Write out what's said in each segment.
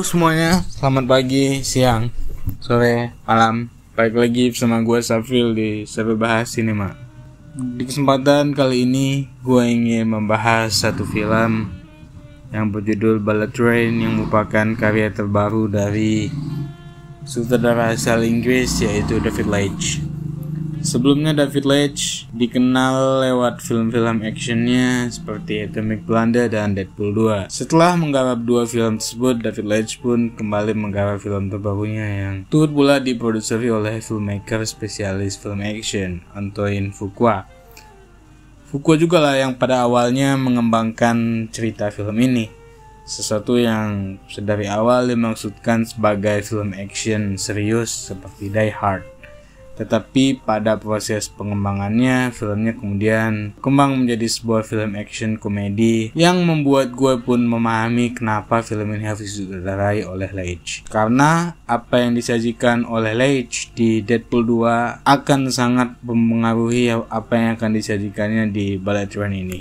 semuanya, selamat pagi, siang, sore, malam Baik lagi bersama gue Safil di Safil Bahas Cinema Di kesempatan kali ini gue ingin membahas satu film yang berjudul Bullet Train yang merupakan karya terbaru dari sutradara asal Inggris yaitu David Leitch Sebelumnya David Leitch dikenal lewat film-film actionnya seperti Atomic Blonde dan Deadpool 2. Setelah menggarap dua film tersebut, David Leitch pun kembali menggarap film terbarunya yang turut pula diproduksi oleh filmmaker spesialis film action, Antoine Fuqua. Fuqua juga lah yang pada awalnya mengembangkan cerita film ini. Sesuatu yang sedari awal dimaksudkan sebagai film action serius seperti Die Hard. Tetapi pada proses pengembangannya, filmnya kemudian kembang menjadi sebuah film action komedi yang membuat gue pun memahami kenapa film ini harus disutradarai oleh Leitch. Karena apa yang disajikan oleh Leitch di Deadpool 2 akan sangat mempengaruhi apa yang akan disajikannya di Ballet Run ini.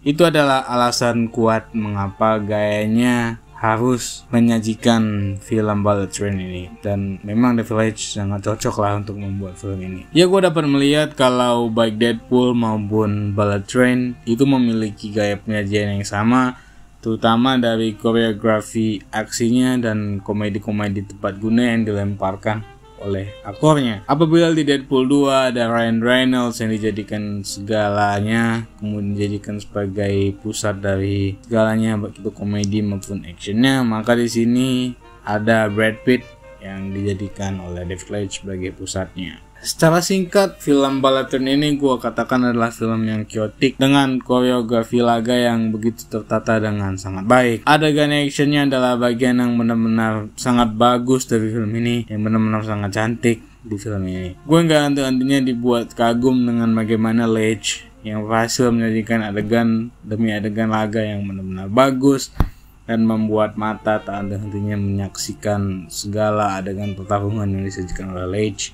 Itu adalah alasan kuat mengapa gayanya harus menyajikan film Bullet Train ini dan memang The Village sangat cocok lah untuk membuat film ini. Ya gue dapat melihat kalau baik Deadpool maupun Bullet Train itu memiliki gaya penyajian yang sama terutama dari koreografi aksinya dan komedi-komedi tepat guna yang dilemparkan oleh aktornya. Apabila di Deadpool 2 ada Ryan Reynolds yang dijadikan segalanya, kemudian dijadikan sebagai pusat dari segalanya, baik itu komedi maupun actionnya, maka di sini ada Brad Pitt yang dijadikan oleh David Lynch sebagai pusatnya. Secara singkat, film Balaton ini gue katakan adalah film yang kiotik dengan koreografi laga yang begitu tertata dengan sangat baik. Adegan actionnya adalah bagian yang benar-benar sangat bagus dari film ini, yang benar-benar sangat cantik di film ini. Gue nggak antu-antunya dibuat kagum dengan bagaimana Leitch yang berhasil menjadikan adegan demi adegan laga yang benar-benar bagus dan membuat mata tak ada hentinya menyaksikan segala adegan pertarungan yang disajikan oleh Leitch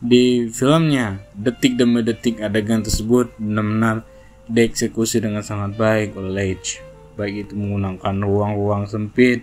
di filmnya. Detik demi detik adegan tersebut benar-benar dieksekusi dengan sangat baik oleh Leitch, baik itu menggunakan ruang-ruang sempit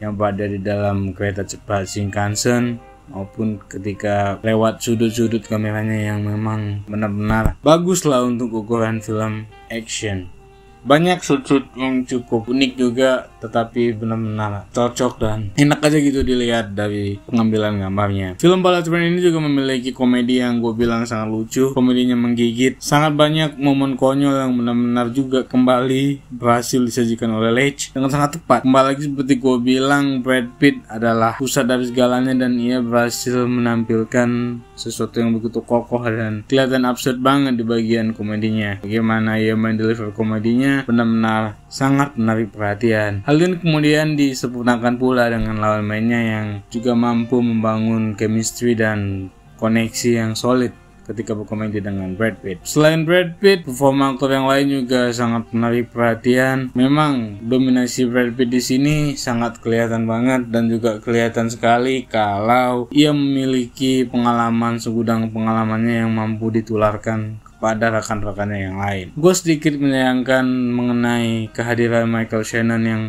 yang berada di dalam kereta cepat Shinkansen maupun ketika lewat sudut-sudut kameranya yang memang benar-benar baguslah untuk ukuran film action banyak sudut yang cukup unik juga tetapi benar-benar cocok dan enak aja gitu dilihat dari pengambilan gambarnya film Balatman ini juga memiliki komedi yang gue bilang sangat lucu komedinya menggigit sangat banyak momen konyol yang benar-benar juga kembali berhasil disajikan oleh Leitch dengan sangat tepat kembali lagi seperti gue bilang Brad Pitt adalah pusat dari segalanya dan ia berhasil menampilkan sesuatu yang begitu kokoh dan kelihatan absurd banget di bagian komedinya. Bagaimana ia main mendeliver komedinya benar-benar sangat menarik perhatian. Hal ini kemudian disempurnakan pula dengan lawan mainnya yang juga mampu membangun chemistry dan koneksi yang solid ketika berkomedi dengan Brad Pitt. Selain Brad Pitt, performa aktor yang lain juga sangat menarik perhatian. Memang dominasi Brad Pitt di sini sangat kelihatan banget dan juga kelihatan sekali kalau ia memiliki pengalaman segudang pengalamannya yang mampu ditularkan kepada rekan-rekannya yang lain. Gue sedikit menyayangkan mengenai kehadiran Michael Shannon yang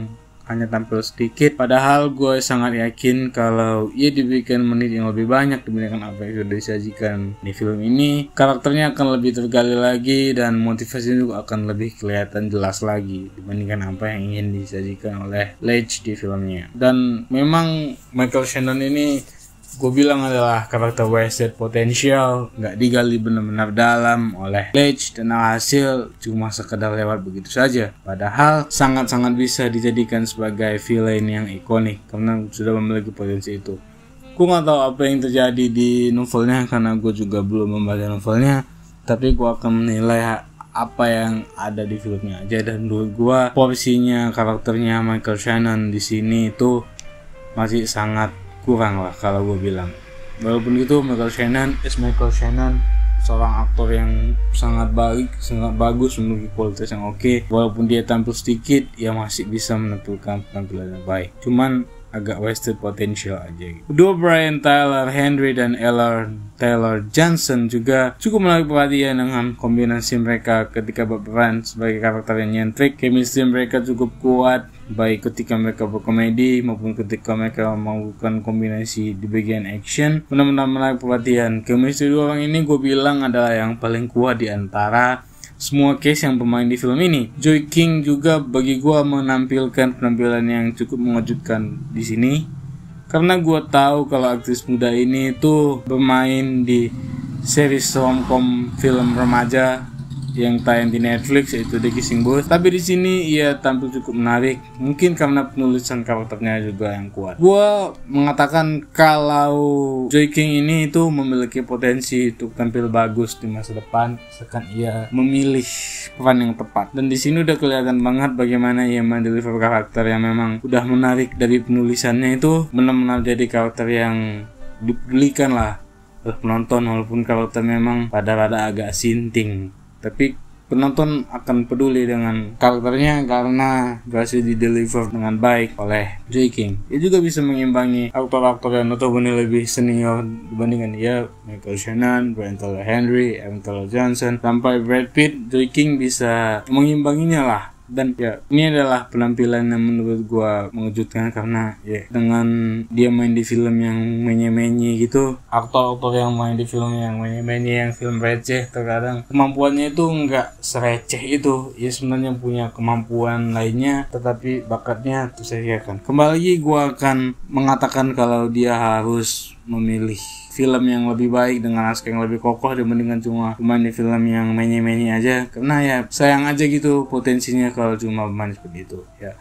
hanya tampil sedikit padahal gue sangat yakin kalau ia diberikan menit yang lebih banyak dibandingkan apa yang sudah disajikan di film ini karakternya akan lebih tergali lagi dan motivasi juga akan lebih kelihatan jelas lagi dibandingkan apa yang ingin disajikan oleh Ledge di filmnya dan memang Michael Shannon ini gue bilang adalah karakter wasted potential, nggak digali benar-benar dalam oleh Lage dan hasil cuma sekedar lewat begitu saja padahal sangat-sangat bisa dijadikan sebagai villain yang ikonik karena sudah memiliki potensi itu gue nggak tahu apa yang terjadi di novelnya karena gue juga belum membaca novelnya tapi gue akan menilai apa yang ada di filmnya aja dan menurut gue posisinya karakternya Michael Shannon di sini itu masih sangat kurang lah kalau gue bilang walaupun gitu Michael Shannon is Michael Shannon seorang aktor yang sangat baik sangat bagus memiliki kualitas yang oke okay. walaupun dia tampil sedikit ya masih bisa menampilkan penampilan yang baik cuman agak wasted potential aja gitu. Dua Brian Tyler, Henry dan Eller Taylor Johnson juga cukup menarik perhatian dengan kombinasi mereka ketika berperan sebagai karakter yang nyentrik. Chemistry mereka cukup kuat baik ketika mereka berkomedi maupun ketika mereka melakukan kombinasi di bagian action benar-benar menarik perhatian chemistry dua orang ini gue bilang adalah yang paling kuat di antara semua case yang pemain di film ini. Joy King juga bagi gue menampilkan penampilan yang cukup mengejutkan di sini karena gue tahu kalau aktris muda ini tuh bermain di series romcom film remaja yang tayang di Netflix yaitu The Kissing Booth. Tapi di sini ia tampil cukup menarik, mungkin karena penulisan karakternya juga yang kuat. Gua mengatakan kalau Joy King ini itu memiliki potensi untuk tampil bagus di masa depan, sekan ia memilih peran yang tepat. Dan di sini udah kelihatan banget bagaimana ia mendeliver karakter yang memang udah menarik dari penulisannya itu benar-benar jadi karakter yang dipedulikan lah oleh penonton walaupun karakter memang pada rada agak sinting tapi penonton akan peduli dengan karakternya karena berhasil di deliver dengan baik oleh Joy King. Dia juga bisa mengimbangi aktor-aktor yang notabene lebih senior dibandingkan dia, Michael Shannon, Brian Taylor Henry, Evan Taylor Johnson, sampai Brad Pitt, Joy King bisa mengimbanginya lah dan ya ini adalah penampilan yang menurut gue mengejutkan karena ya dengan dia main di film yang menye-menye gitu aktor-aktor yang main di film yang menye-menye yang film receh terkadang kemampuannya itu nggak sereceh itu ya sebenarnya punya kemampuan lainnya tetapi bakatnya kan kembali lagi gue akan mengatakan kalau dia harus memilih film yang lebih baik dengan naskah yang lebih kokoh dibandingkan cuma pemain di film yang menye-menye aja karena ya sayang aja gitu potensinya kalau cuma pemain seperti itu ya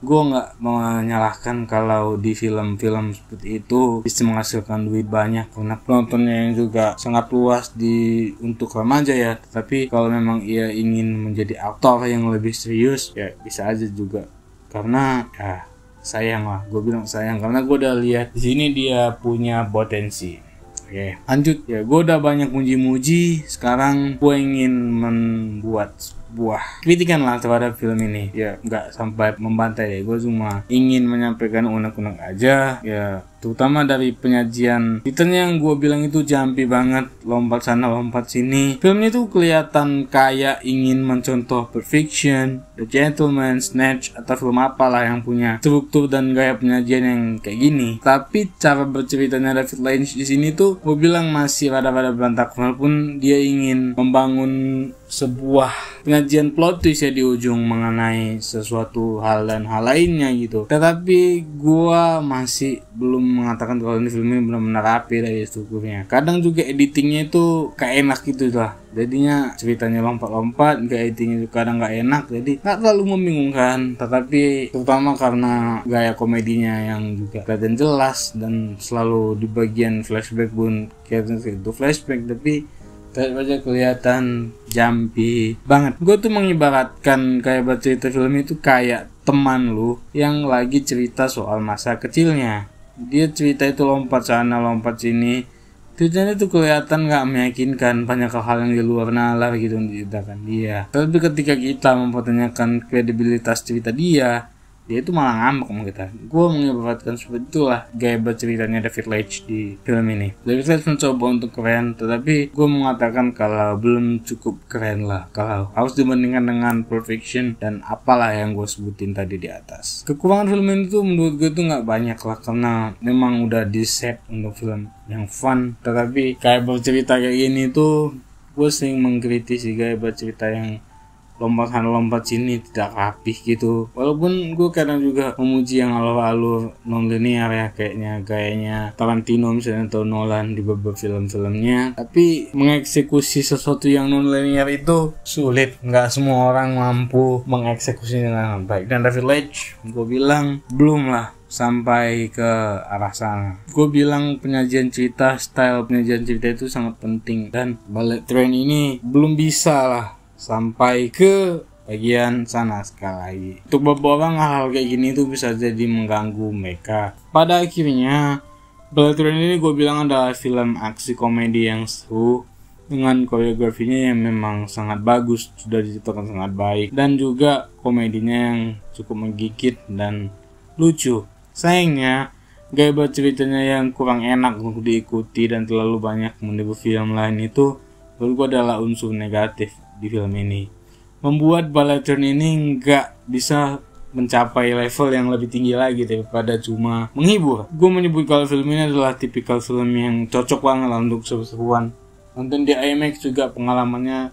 gue nggak menyalahkan kalau di film-film seperti itu bisa menghasilkan duit banyak karena penontonnya yang juga sangat luas di untuk remaja ya tapi kalau memang ia ingin menjadi aktor yang lebih serius ya bisa aja juga karena ya sayang lah gue bilang sayang karena gue udah lihat di sini dia punya potensi Oke, lanjut ya. Gue udah banyak muji-muji. Sekarang gue ingin membuat buah kritikan lah terhadap film ini ya nggak sampai membantai ya gue cuma ingin menyampaikan unek-unek aja ya terutama dari penyajian Titan yang gue bilang itu jampi banget lompat sana lompat sini filmnya tuh kelihatan kayak ingin mencontoh Perfection The Gentleman Snatch atau film apalah yang punya struktur dan gaya penyajian yang kayak gini tapi cara berceritanya David Lynch di sini tuh gue bilang masih rada-rada berantakan walaupun dia ingin membangun sebuah pengajian plot twist ya di ujung mengenai sesuatu hal dan hal lainnya gitu tetapi gua masih belum mengatakan kalau ini film ini benar-benar rapi dari strukturnya kadang juga editingnya itu kayak enak gitu lah jadinya ceritanya lompat-lompat gak editingnya juga kadang nggak enak jadi nggak terlalu membingungkan tetapi terutama karena gaya komedinya yang juga kelihatan jelas dan selalu di bagian flashback pun kelihatan itu flashback tapi Kayak baca kelihatan jampi banget. Gue tuh mengibaratkan kayak bercerita film itu kayak teman lu yang lagi cerita soal masa kecilnya. Dia cerita itu lompat sana lompat sini. Ceritanya tuh kelihatan nggak meyakinkan banyak hal yang di luar nalar gitu yang diceritakan dia. Tapi ketika kita mempertanyakan kredibilitas cerita dia, dia itu malah ngambek sama kita gue mengibaratkan seperti itulah gaya berceritanya David Leitch di film ini David Leitch mencoba untuk keren tetapi gue mengatakan kalau belum cukup keren lah kalau harus dibandingkan dengan Pulp Fiction dan apalah yang gue sebutin tadi di atas kekurangan film ini tuh menurut gue tuh nggak banyak lah karena memang udah di set untuk film yang fun tetapi kayak bercerita kayak gini tuh gue sering mengkritisi gaya bercerita yang lompat lompat sini tidak rapih gitu walaupun gue kadang juga memuji yang alur-alur non linear ya kayaknya gayanya Tarantino misalnya atau Nolan di beberapa film-filmnya tapi mengeksekusi sesuatu yang non linear itu sulit nggak semua orang mampu mengeksekusi dengan baik dan The Village gue bilang belum lah sampai ke arah sana. Gue bilang penyajian cerita, style penyajian cerita itu sangat penting dan ballet train ini belum bisa lah sampai ke bagian sana sekali lagi. Untuk beberapa orang hal hal kayak gini itu bisa jadi mengganggu mereka. Pada akhirnya, Belaturan ini gue bilang adalah film aksi komedi yang seru dengan koreografinya yang memang sangat bagus, sudah diciptakan sangat baik dan juga komedinya yang cukup menggigit dan lucu. Sayangnya, gaya ceritanya yang kurang enak untuk diikuti dan terlalu banyak menipu film lain itu menurut gue adalah unsur negatif di film ini membuat turn ini nggak bisa mencapai level yang lebih tinggi lagi daripada cuma menghibur. Gue menyebut kalau film ini adalah tipikal film yang cocok banget untuk sepuan. Nonton di IMAX juga pengalamannya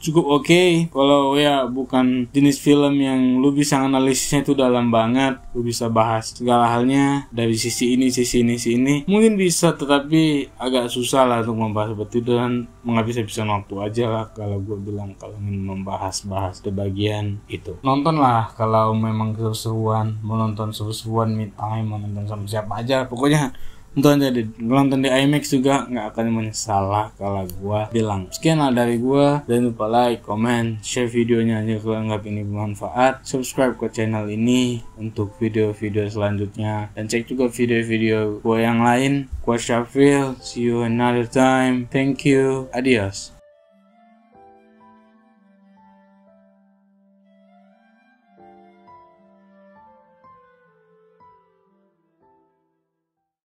cukup oke okay. kalau ya bukan jenis film yang lu bisa analisisnya itu dalam banget lu bisa bahas segala halnya dari sisi ini sisi ini sisi ini mungkin bisa tetapi agak susah lah untuk membahas seperti itu dan menghabis bisa waktu aja lah kalau gue bilang kalau ingin membahas bahas di bagian itu nontonlah kalau memang keseruan menonton keseruan, seruan me menonton sama siapa aja pokoknya nonton jadi nonton di IMAX juga nggak akan menyesal lah kalau gue bilang sekian lah dari gue dan lupa like comment share videonya aja kalau anggap ini bermanfaat subscribe ke channel ini untuk video-video selanjutnya dan cek juga video-video gue yang lain Gue Syafil see you another time thank you adios